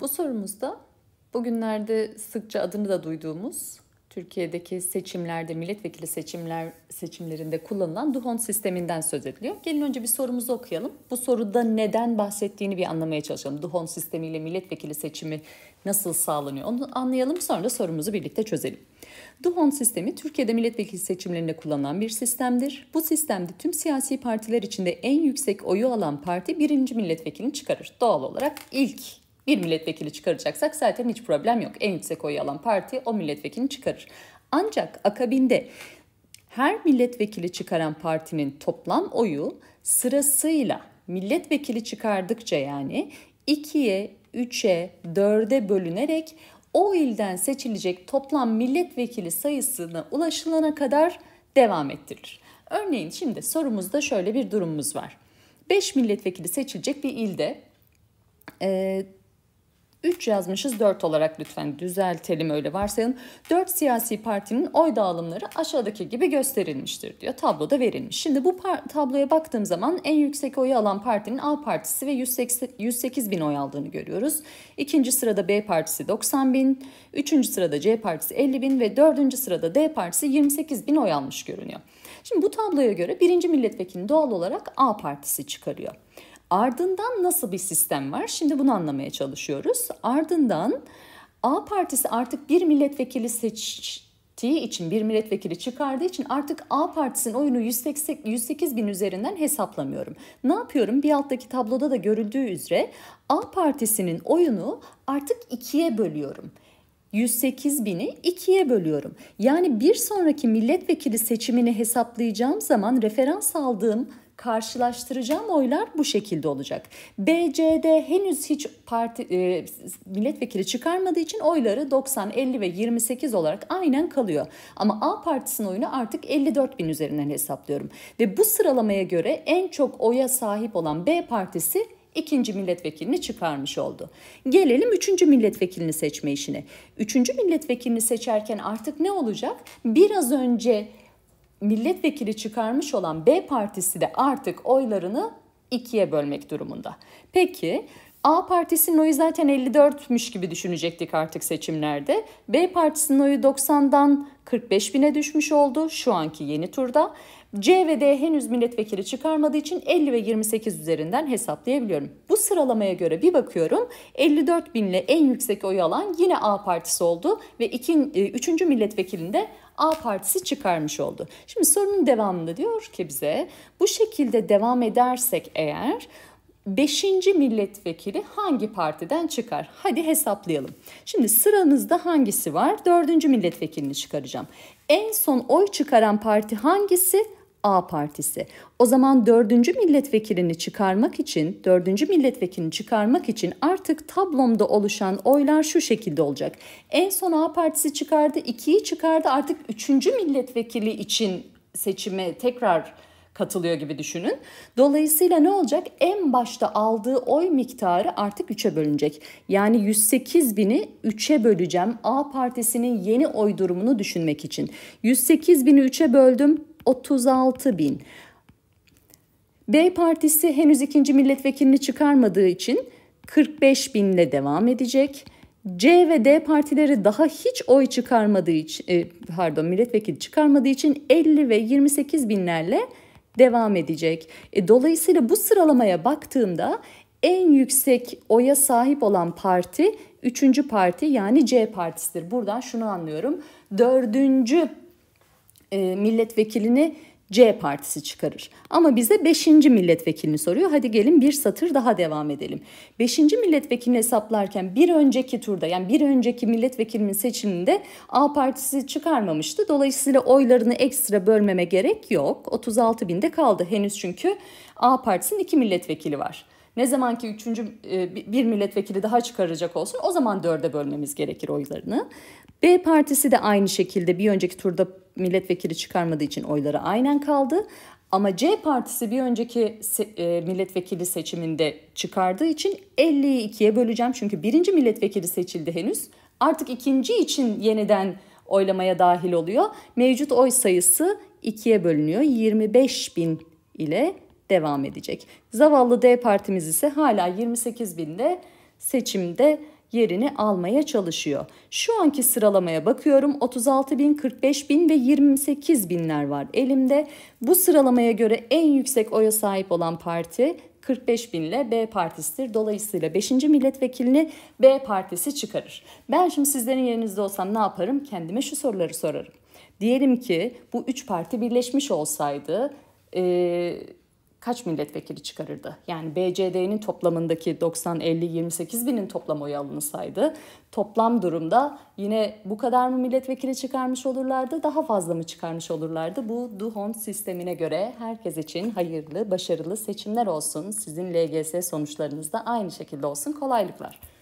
Bu sorumuzda bugünlerde sıkça adını da duyduğumuz Türkiye'deki seçimlerde, milletvekili seçimler seçimlerinde kullanılan Duhon sisteminden söz ediliyor. Gelin önce bir sorumuzu okuyalım. Bu soruda neden bahsettiğini bir anlamaya çalışalım. Duhon sistemiyle milletvekili seçimi nasıl sağlanıyor? Onu anlayalım sonra da sorumuzu birlikte çözelim. Duhon sistemi Türkiye'de milletvekili seçimlerinde kullanılan bir sistemdir. Bu sistemde tüm siyasi partiler içinde en yüksek oyu alan parti birinci milletvekilini çıkarır. Doğal olarak ilk bir milletvekili çıkaracaksak zaten hiç problem yok. En yüksek oyu alan parti o milletvekilini çıkarır. Ancak akabinde her milletvekili çıkaran partinin toplam oyu sırasıyla milletvekili çıkardıkça yani 2'ye, 3'e, 4'e bölünerek o ilden seçilecek toplam milletvekili sayısına ulaşılana kadar devam ettirilir. Örneğin şimdi sorumuzda şöyle bir durumumuz var. 5 milletvekili seçilecek bir ilde e, 3 yazmışız 4 olarak lütfen düzeltelim öyle varsayalım. 4 siyasi partinin oy dağılımları aşağıdaki gibi gösterilmiştir diyor. Tabloda verilmiş. Şimdi bu tabloya baktığım zaman en yüksek oyu alan partinin A partisi ve 108, 108 bin oy aldığını görüyoruz. İkinci sırada B partisi 90 bin, üçüncü sırada C partisi 50 bin ve dördüncü sırada D partisi 28 bin oy almış görünüyor. Şimdi bu tabloya göre birinci milletvekilini doğal olarak A partisi çıkarıyor. Ardından nasıl bir sistem var? Şimdi bunu anlamaya çalışıyoruz. Ardından A partisi artık bir milletvekili seçtiği için, bir milletvekili çıkardığı için artık A partisinin oyunu 108, 108 bin üzerinden hesaplamıyorum. Ne yapıyorum? Bir alttaki tabloda da görüldüğü üzere A partisinin oyunu artık ikiye bölüyorum. 108 bini ikiye bölüyorum. Yani bir sonraki milletvekili seçimini hesaplayacağım zaman referans aldığım karşılaştıracağım oylar bu şekilde olacak. BCD henüz hiç parti e, milletvekili çıkarmadığı için oyları 90, 50 ve 28 olarak aynen kalıyor. Ama A partisinin oyunu artık 54 bin üzerinden hesaplıyorum. Ve bu sıralamaya göre en çok oya sahip olan B partisi ikinci milletvekilini çıkarmış oldu. Gelelim üçüncü milletvekilini seçme işine. Üçüncü milletvekilini seçerken artık ne olacak? Biraz önce milletvekili çıkarmış olan B partisi de artık oylarını ikiye bölmek durumunda. Peki A partisinin oyu zaten 54'müş gibi düşünecektik artık seçimlerde. B partisinin oyu 90'dan 45 bine düşmüş oldu şu anki yeni turda. C ve D henüz milletvekili çıkarmadığı için 50 ve 28 üzerinden hesaplayabiliyorum. Bu sıralamaya göre bir bakıyorum 54 binle en yüksek oyu alan yine A partisi oldu ve 2, 3. E, milletvekilinde A Partisi çıkarmış oldu. Şimdi sorunun devamında diyor ki bize bu şekilde devam edersek eğer 5. milletvekili hangi partiden çıkar? Hadi hesaplayalım. Şimdi sıranızda hangisi var? 4. milletvekilini çıkaracağım. En son oy çıkaran parti hangisi? A partisi. O zaman dördüncü milletvekilini çıkarmak için, dördüncü milletvekilini çıkarmak için artık tablomda oluşan oylar şu şekilde olacak. En son A partisi çıkardı, ikiyi çıkardı artık üçüncü milletvekili için seçime tekrar katılıyor gibi düşünün. Dolayısıyla ne olacak? En başta aldığı oy miktarı artık 3'e bölünecek. Yani 108 bini 3'e böleceğim A partisinin yeni oy durumunu düşünmek için. 108 bini 3'e böldüm 36 bin. B partisi henüz ikinci milletvekilini çıkarmadığı için 45 binle devam edecek. C ve D partileri daha hiç oy çıkarmadığı için, e, pardon milletvekili çıkarmadığı için 50 ve 28 binlerle devam edecek. E, dolayısıyla bu sıralamaya baktığımda en yüksek oya sahip olan parti 3. parti yani C partisidir. Buradan şunu anlıyorum. 4. E, milletvekilini C partisi çıkarır. Ama bize 5. milletvekilini soruyor. Hadi gelin bir satır daha devam edelim. 5. milletvekilini hesaplarken bir önceki turda yani bir önceki milletvekilinin seçiminde A partisi çıkarmamıştı. Dolayısıyla oylarını ekstra bölmeme gerek yok. 36 binde kaldı henüz çünkü A partisinin iki milletvekili var. Ne zaman ki üçüncü e, bir milletvekili daha çıkaracak olsun o zaman dörde bölmemiz gerekir oylarını. B partisi de aynı şekilde bir önceki turda milletvekili çıkarmadığı için oyları aynen kaldı. Ama C partisi bir önceki e, milletvekili seçiminde çıkardığı için 50'yi ikiye böleceğim. Çünkü birinci milletvekili seçildi henüz. Artık ikinci için yeniden oylamaya dahil oluyor. Mevcut oy sayısı ikiye bölünüyor. 25 bin ile devam edecek. Zavallı D partimiz ise hala 28 binde seçimde yerini almaya çalışıyor. Şu anki sıralamaya bakıyorum 36 bin, 45 bin ve 28 binler var elimde. Bu sıralamaya göre en yüksek oya sahip olan parti 45 bin ile B partisidir. Dolayısıyla 5. milletvekilini B partisi çıkarır. Ben şimdi sizlerin yerinizde olsam ne yaparım? Kendime şu soruları sorarım. Diyelim ki bu üç parti birleşmiş olsaydı... Ee, kaç milletvekili çıkarırdı? Yani BCD'nin toplamındaki 90-50-28 binin toplam oy alınsaydı toplam durumda yine bu kadar mı milletvekili çıkarmış olurlardı, daha fazla mı çıkarmış olurlardı? Bu Duhont sistemine göre herkes için hayırlı, başarılı seçimler olsun. Sizin LGS sonuçlarınız da aynı şekilde olsun. Kolaylıklar.